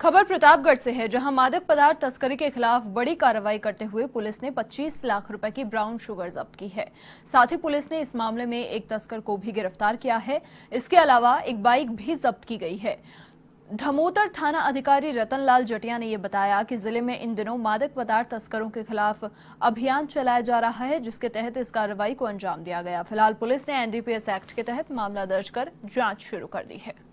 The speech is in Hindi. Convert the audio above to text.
खबर प्रतापगढ़ से है जहां मादक पदार्थ तस्करी के खिलाफ बड़ी कार्रवाई करते हुए पुलिस ने 25 लाख रुपए की ब्राउन शुगर जब्त की है साथ ही पुलिस ने इस मामले में एक तस्कर को भी गिरफ्तार किया है इसके अलावा एक बाइक भी जब्त की गई है धमोतर थाना अधिकारी रतनलाल जटिया ने यह बताया कि जिले में इन दिनों मादक पदार्थ तस्करों के खिलाफ अभियान चलाया जा रहा है जिसके तहत इस कार्रवाई को अंजाम दिया गया फिलहाल पुलिस ने एनडीपीएस एक्ट के तहत मामला दर्ज कर जांच शुरू कर दी है